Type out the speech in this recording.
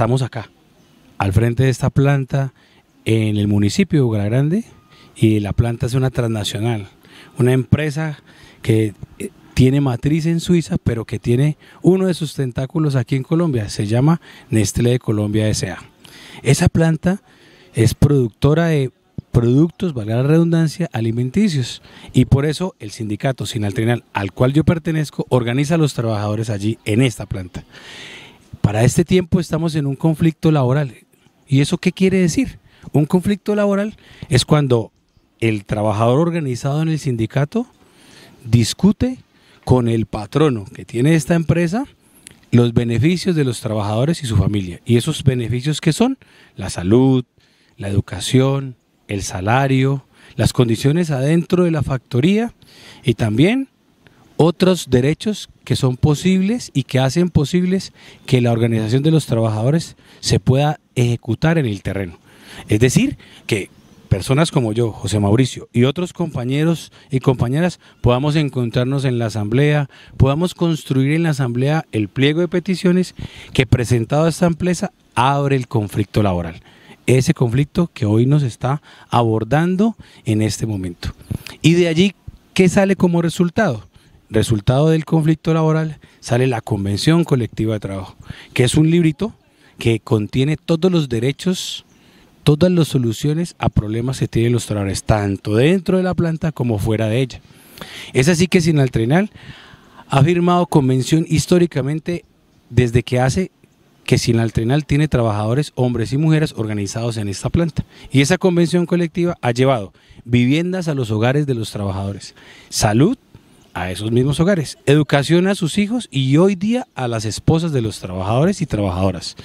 estamos acá, al frente de esta planta, en el municipio de Ugra Grande, y la planta es una transnacional, una empresa que eh, tiene matriz en Suiza, pero que tiene uno de sus tentáculos aquí en Colombia, se llama Nestlé de Colombia S.A. Esa planta es productora de productos, valga la redundancia, alimenticios. Y por eso el sindicato Sinaltrinal, al cual yo pertenezco, organiza a los trabajadores allí en esta planta para este tiempo estamos en un conflicto laboral. ¿Y eso qué quiere decir? Un conflicto laboral es cuando el trabajador organizado en el sindicato discute con el patrono que tiene esta empresa los beneficios de los trabajadores y su familia. ¿Y esos beneficios qué son? La salud, la educación, el salario, las condiciones adentro de la factoría y también otros derechos que son posibles y que hacen posibles que la organización de los trabajadores se pueda ejecutar en el terreno. Es decir, que personas como yo, José Mauricio, y otros compañeros y compañeras podamos encontrarnos en la asamblea, podamos construir en la asamblea el pliego de peticiones que presentado a esta empresa abre el conflicto laboral. Ese conflicto que hoy nos está abordando en este momento. Y de allí, ¿qué sale como resultado? resultado del conflicto laboral sale la Convención Colectiva de Trabajo, que es un librito que contiene todos los derechos, todas las soluciones a problemas que tienen los trabajadores, tanto dentro de la planta como fuera de ella. Es así que Sinaltrenal ha firmado convención históricamente desde que hace que Sinaltrenal tiene trabajadores, hombres y mujeres, organizados en esta planta. Y esa convención colectiva ha llevado viviendas a los hogares de los trabajadores, salud a esos mismos hogares, educación a sus hijos y hoy día a las esposas de los trabajadores y trabajadoras.